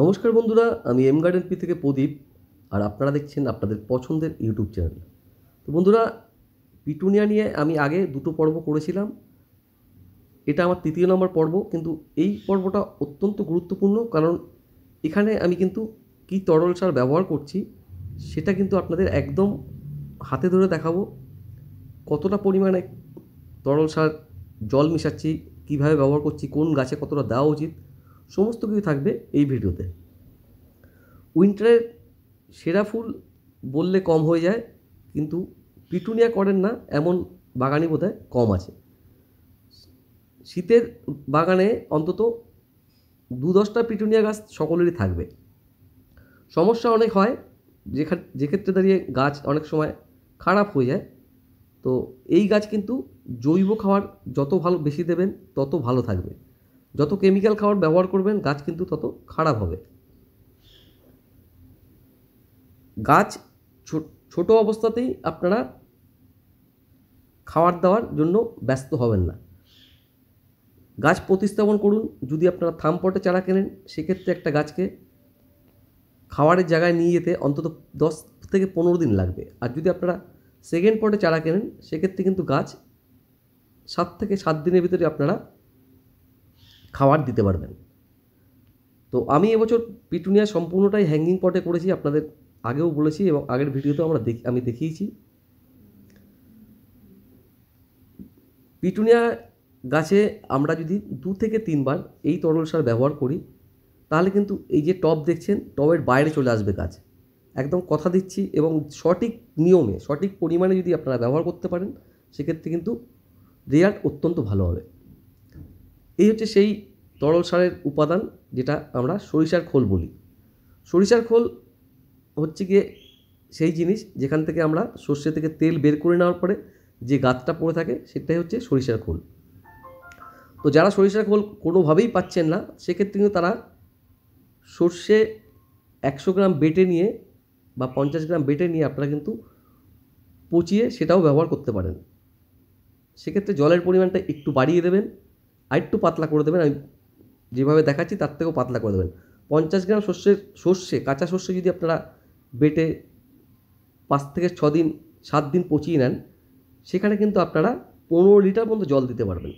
নমস্কার বন্ধুরা আমি এম গার্ডেন পি থেকে প্রদীপ আর আপনারা দেখছেন আপনাদের পছন্দের ইউটিউব চ্যানেল তো বন্ধুরা পিটুনিয়া নিয়ে আমি আগে দুটো পর্ব করেছিলাম এটা আমার তৃতীয় নম্বর পর্ব কিন্তু এই পর্বটা অত্যন্ত গুরুত্বপূর্ণ কারণ এখানে আমি কিন্তু কি তরল সার ব্যবহার করছি সেটা কিন্তু আপনাদের একদম হাতে ধরে দেখাবো কতটা পরিমাণে তরল সার জল মিশাচ্ছি কীভাবে ব্যবহার করছি কোন গাছে কতটা দেওয়া উচিত সমস্ত কিছু থাকবে এই ভিডিওতে উইন্টারের সেরা ফুল বললে কম হয়ে যায় কিন্তু পিটুনিয়া করেন না এমন বাগানই বোধহয় কম আছে শীতের বাগানে অন্তত দু দশটা পিটুনিয়া গাছ সকলেরই থাকবে সমস্যা অনেক হয় যে যেক্ষেত্রে দাঁড়িয়ে গাছ অনেক সময় খারাপ হয়ে যায় তো এই গাছ কিন্তু জৈব খাবার যত ভালো বেশি দেবেন তত ভালো থাকবে যত কেমিক্যাল খাবার ব্যবহার করবেন গাছ কিন্তু তত খারাপ হবে গাছ ছোট অবস্থাতেই আপনারা খাওয়ার দাওয়ার জন্য ব্যস্ত হবেন না গাছ প্রতিস্থাপন করুন যদি আপনারা থামপটে চারা কেনেন সেক্ষেত্রে একটা গাছকে খাওয়ারের জায়গায় নিয়ে যেতে অন্তত দশ থেকে পনেরো দিন লাগবে আর যদি আপনারা সেকেন্ড পটে চারা কেনেন সেক্ষেত্রে কিন্তু গাছ সাত থেকে সাত দিনের ভিতরে আপনারা খাবার দিতে পারবেন তো আমি এবছর পিটুনিয়া সম্পূর্ণটাই হ্যাঙ্গিং পটে করেছি আপনাদের আগেও বলেছি এবং আগের ভিডিওতেও আমরা দেখি আমি দেখিয়েছি পিটুনিয়া গাছে আমরা যদি দু থেকে তিনবার এই তরল সার ব্যবহার করি তাহলে কিন্তু এই যে টপ দেখছেন টবের বাইরে চলে আসবে গাছ একদম কথা দিচ্ছি এবং সঠিক নিয়মে সঠিক পরিমাণে যদি আপনারা ব্যবহার করতে পারেন সেক্ষেত্রে কিন্তু রেজাল্ট অত্যন্ত ভালো হবে এই হচ্ছে সেই তরল সারের উপাদান যেটা আমরা সরিষার খোল বলি সরিষার খোল হচ্ছে গিয়ে সেই জিনিস যেখান থেকে আমরা সর্ষে থেকে তেল বের করে নেওয়ার পরে যে গাছটা পড়ে থাকে সেটাই হচ্ছে সরিষার খোল তো যারা সরিষার খোল কোনোভাবেই পাচ্ছেন না সেক্ষেত্রে কিন্তু তারা সর্ষে একশো গ্রাম বেটে নিয়ে বা পঞ্চাশ গ্রাম বেটে নিয়ে আপনারা কিন্তু পচিয়ে সেটাও ব্যবহার করতে পারেন সেক্ষেত্রে জলের পরিমাণটা একটু বাড়িয়ে দেবেন আরেকটু পাতলা করে দেবেন আমি যেভাবে দেখাচ্ছি তার থেকেও পাতলা করে দেবেন পঞ্চাশ গ্রাম শস্যের সর্ষে কাঁচা সর্ষে যদি আপনারা বেটে পাঁচ থেকে ছ দিন সাত দিন পচিয়ে নেন সেখানে কিন্তু আপনারা পনেরো লিটার পর্যন্ত জল দিতে পারবেন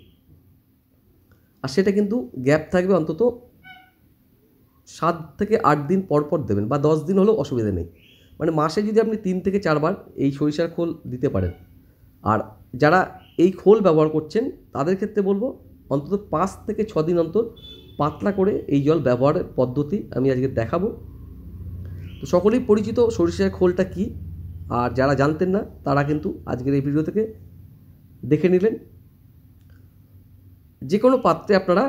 আর সেটা কিন্তু গ্যাপ থাকবে অন্তত সাত থেকে আট দিন পর পর দেবেন বা দশ দিন হলেও অসুবিধা নেই মানে মাসে যদি আপনি তিন থেকে চারবার এই সরিষার খোল দিতে পারেন আর যারা এই খোল ব্যবহার করছেন তাদের ক্ষেত্রে বলবো অন্তত পাঁচ থেকে ছ দিন অন্তর পাতলা করে এই জল ব্যবহারের পদ্ধতি আমি আজকে দেখাবো তো সকলেই পরিচিত সরিষার খোলটা কী আর যারা জানতেন না তারা কিন্তু আজকের এই ভিডিও থেকে দেখে নিলেন যে কোনো পাত্রে আপনারা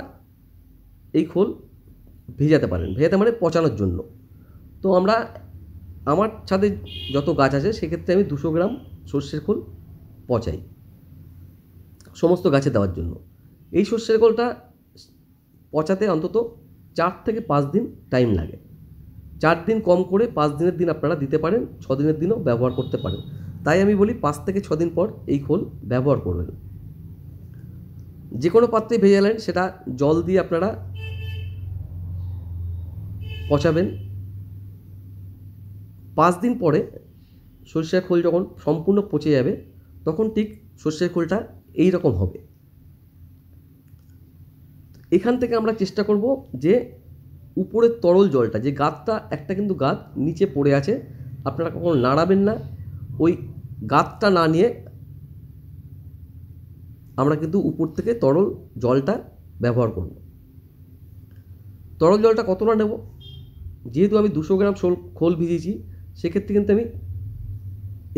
এই খোল ভেজাতে পারেন ভেজাতে মানে পচানোর জন্য তো আমরা আমার ছাদে যত গাছ আছে সেক্ষেত্রে আমি দুশো গ্রাম সর্ষের খোল পচাই সমস্ত গাছে দেওয়ার জন্য এই সর্ষের খোলটা পচাতে অন্তত চার থেকে পাঁচ দিন টাইম লাগে চার দিন কম করে পাঁচ দিনের দিন আপনারা দিতে পারেন ছ দিনের দিনও ব্যবহার করতে পারেন তাই আমি বলি পাঁচ থেকে ছ দিন পর এই খোল ব্যবহার করবেন যে কোনো পাত্রে ভেজালেন সেটা জল দিয়ে আপনারা পচাবেন পাঁচ দিন পরে সর্ষের খোল যখন সম্পূর্ণ পচে যাবে তখন ঠিক সর্ষের খোলটা এই রকম হবে এখান থেকে আমরা চেষ্টা করব যে উপরের তরল জলটা যে গাতটা একটা কিন্তু গাত নিচে পড়ে আছে আপনারা কখনো নাড়াবেন না ওই গাতটা না নিয়ে আমরা কিন্তু উপর থেকে তরল জলটা ব্যবহার করব তরল জলটা কতটা নেব যেহেতু আমি দুশো গ্রাম শোল খোল ভিজিয়েছি সেক্ষেত্রে কিন্তু আমি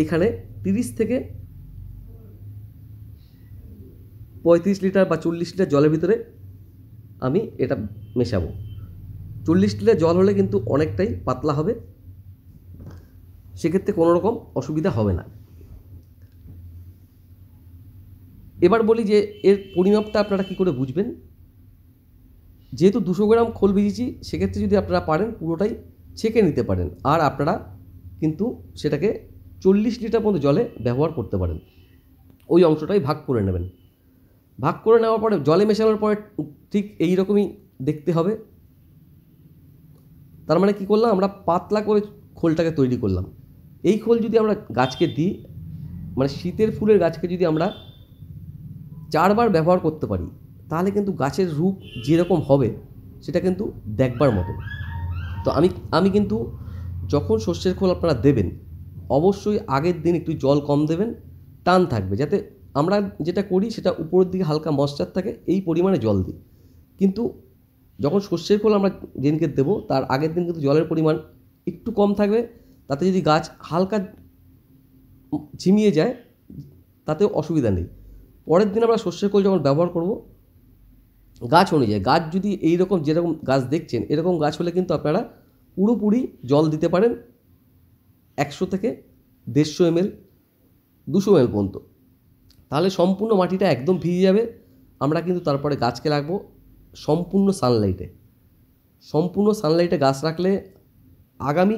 এখানে তিরিশ থেকে পঁয়ত্রিশ লিটার বা চল্লিশ লিটার জলের ভিতরে আমি এটা মেশাবো চল্লিশ লিটার জল হলে কিন্তু অনেকটাই পাতলা হবে সেক্ষেত্রে কোনো রকম অসুবিধা হবে না এবার বলি যে এর পরিমাপটা আপনারা কি করে বুঝবেন যেহেতু দুশো গ্রাম খোল ভিজেছি সেক্ষেত্রে যদি আপনারা পারেন পুরোটাই ছেঁকে নিতে পারেন আর আপনারা কিন্তু সেটাকে চল্লিশ লিটার মতো জলে ব্যবহার করতে পারেন ওই অংশটাই ভাগ করে নেবেন ভাগ করে নেওয়ার পরে জলে মেশানোর পরে ঠিক এই রকমই দেখতে হবে তার মানে কি করলাম আমরা পাতলা করে খোলটাকে তৈরি করলাম এই খোল যদি আমরা গাছকে দিই মানে শীতের ফুলের গাছকে যদি আমরা চারবার ব্যবহার করতে পারি তাহলে কিন্তু গাছের রূপ যেরকম হবে সেটা কিন্তু দেখবার মতো তো আমি আমি কিন্তু যখন শস্যের খোল আপনারা দেবেন অবশ্যই আগের দিন একটু জল কম দেবেন টান থাকবে যাতে আমরা যেটা করি সেটা উপরের দিকে হালকা মশ্চার থাকে এই পরিমাণে জল দিই কিন্তু যখন শস্যের খোল আমরা যেদিনকে দেবো তার আগের দিন কিন্তু জলের পরিমাণ একটু কম থাকবে তাতে যদি গাছ হালকা ঝিমিয়ে যায় তাতেও অসুবিধা নেই পরের দিন আমরা শস্যের খোল যখন ব্যবহার করব গাছ অনুযায়ী গাছ যদি এই রকম যেরকম গাছ দেখছেন এরকম গাছ হলে কিন্তু আপনারা পুরোপুরি জল দিতে পারেন একশো থেকে দেড়শো এমএল দুশো এমএল পর্যন্ত তাহলে সম্পূর্ণ মাটিটা একদম ভিজে যাবে আমরা কিন্তু তারপরে গাছকে রাখবো সম্পূর্ণ সানলাইটে সম্পূর্ণ সানলাইটে গাছ রাখলে আগামী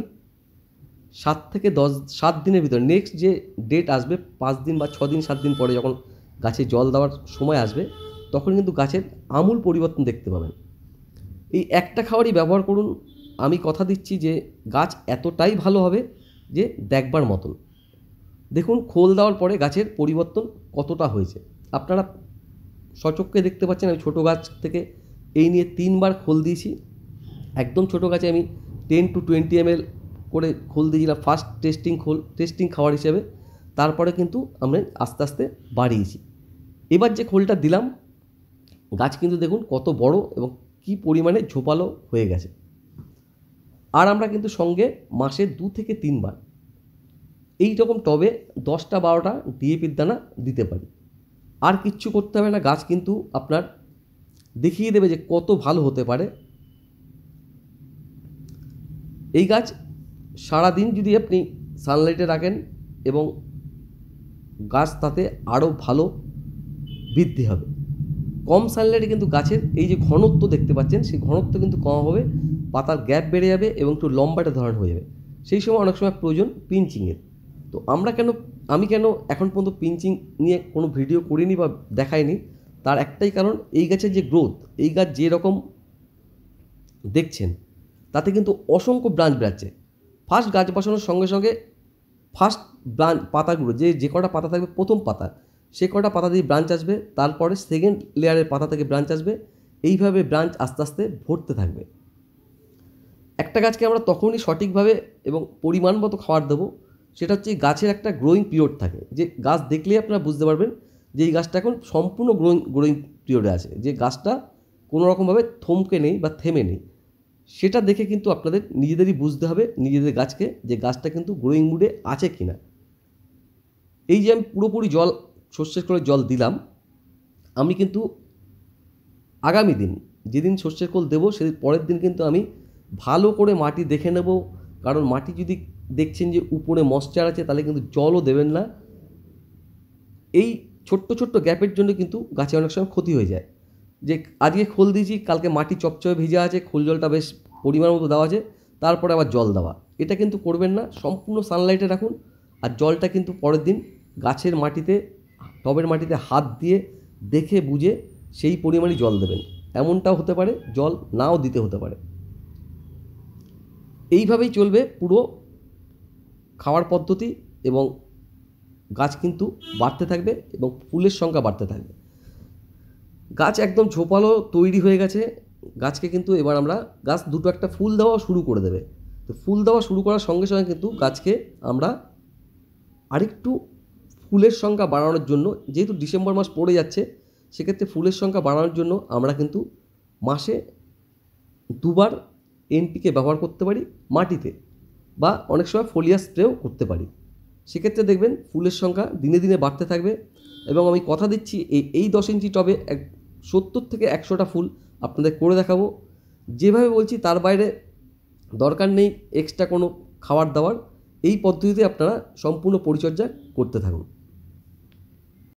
সাত থেকে দশ সাত দিনের ভিতর নেক্সট যে ডেট আসবে পাঁচ দিন বা ছ দিন সাত দিন পরে যখন গাছে জল দেওয়ার সময় আসবে তখন কিন্তু গাছের আমূল পরিবর্তন দেখতে পাবেন এই একটা খাবারই ব্যবহার করুন আমি কথা দিচ্ছি যে গাছ এতটাই ভালো হবে যে দেখবার মতন দেখুন খোল দেওয়ার পরে গাছের পরিবর্তন কতটা হয়েছে আপনারা সচক্ষে দেখতে পাচ্ছেন আমি ছোটো গাছ থেকে এই নিয়ে তিনবার খোল দিয়েছি একদম ছোটো গাছে আমি টেন টু টোয়েন্টি এম করে খোল দিয়েছিলাম ফার্স্ট টেস্টিং খোল টেস্টিং খাওয়ার হিসেবে তারপরে কিন্তু আমরা আস্তে আস্তে বাড়িয়েছি এবার যে খোলটা দিলাম গাছ কিন্তু দেখুন কত বড় এবং কি পরিমাণে ঝোপালো হয়ে গেছে আর আমরা কিন্তু সঙ্গে মাসে দু থেকে তিনবার এই রকম টবে দশটা বারোটা ডিএপির দানা দিতে পারি আর কিচ্ছু করতে হবে না গাছ কিন্তু আপনার দেখিয়ে দেবে যে কত ভালো হতে পারে এই গাছ সারাদিন যদি আপনি সানলাইটে রাখেন এবং গাছ তাতে আরও ভালো বৃদ্ধি হবে কম সানলাইটে কিন্তু গাছের এই যে ঘনত্ব দেখতে পাচ্ছেন সেই ঘনত্ব কিন্তু কম হবে পাতার গ্যাপ বেড়ে যাবে এবং একটু লম্বাটা ধরন হয়ে যাবে সেই সময় অনেক সময় প্রয়োজন পিঞ্চিংয়ের তো আমরা কেন আমি কেন এখন পর্যন্ত পিঞ্চিং নিয়ে কোনো ভিডিও করিনি বা দেখাইনি তার একটাই কারণ এই গাছের যে গ্রোথ এই গাছ যেরকম দেখছেন তাতে কিন্তু অসংখ্য ব্রাঞ্চ বেড়াচ্ছে ফার্স্ট গাছ বসানোর সঙ্গে সঙ্গে ফার্স্ট ব্রাঞ্চ পাতাগুলো যে যে কটা পাতা থাকবে প্রথম পাতা সে কটা পাতা দিয়ে ব্রাঞ্চ আসবে তারপরে সেকেন্ড লেয়ারের পাতা থেকে ব্রাঞ্চ আসবে এইভাবে ব্রাঞ্চ আস্তে আস্তে ভরতে থাকবে একটা গাছকে আমরা তখনই সঠিকভাবে এবং পরিমাণ মতো খাবার দেবো সেটা হচ্ছে গাছের একটা গ্রোয়িং পিরিয়ড থাকে যে গাছ দেখলেই আপনারা বুঝতে পারবেন যে এই গাছটা এখন সম্পূর্ণ গ্রোয়িং গ্রোয়িং পিরিয়ডে আছে যে গাছটা কোনো রকমভাবে থমকে নেই বা থেমে নেই সেটা দেখে কিন্তু আপনাদের নিজেদেরই বুঝতে হবে নিজেদের গাছকে যে গাছটা কিন্তু গ্রোয়িং মুডে আছে কি না এই যে আমি পুরোপুরি জল সর্ষের কোলে জল দিলাম আমি কিন্তু আগামী দিন যেদিন সর্ষের কোল দেবো সেদিন পরের দিন কিন্তু আমি ভালো করে মাটি দেখে নেব কারণ মাটি যদি দেখছেন যে উপরে মশ্চার আছে তাহলে কিন্তু জলও দেবেন না এই ছোট্ট ছোট্ট গ্যাপের জন্য কিন্তু গাছে অনেক সময় ক্ষতি হয়ে যায় যে আজকে খোল দিয়েছি কালকে মাটি চপচপে ভেজা আছে খোল জলটা বেশ পরিমাণ মতো দেওয়া আছে তারপরে আবার জল দেওয়া এটা কিন্তু করবেন না সম্পূর্ণ সানলাইটে রাখুন আর জলটা কিন্তু পরের দিন গাছের মাটিতে টবের মাটিতে হাত দিয়ে দেখে বুঝে সেই পরিমাণে জল দেবেন এমনটাও হতে পারে জল নাও দিতে হতে পারে এইভাবেই চলবে পুরো খাওয়ার পদ্ধতি এবং গাছ কিন্তু বাড়তে থাকবে এবং ফুলের সংখ্যা বাড়তে থাকবে গাছ একদম ঝোপালো তৈরি হয়ে গেছে গাছকে কিন্তু এবার আমরা গাছ দুটো একটা ফুল দেওয়া শুরু করে দেবে তো ফুল দেওয়া শুরু করার সঙ্গে সঙ্গে কিন্তু গাছকে আমরা আরেকটু ফুলের সংখ্যা বাড়ানোর জন্য যেহেতু ডিসেম্বর মাস পড়ে যাচ্ছে সেক্ষেত্রে ফুলের সংখ্যা বাড়ানোর জন্য আমরা কিন্তু মাসে দুবার এনপিকে ব্যবহার করতে পারি মাটিতে বা অনেক সময় ফোলিয়া স্প্রেও করতে পারি সেক্ষেত্রে দেখবেন ফুলের সংখ্যা দিনে দিনে বাড়তে থাকবে এবং আমি কথা দিচ্ছি এই এই দশ ইঞ্চি টবে এক সত্তর থেকে একশোটা ফুল আপনাদের করে দেখাবো যেভাবে বলছি তার বাইরে দরকার নেই এক্সট্রা কোনো খাবার দাবার এই পদ্ধতিতে আপনারা সম্পূর্ণ পরিচর্যা করতে থাকুন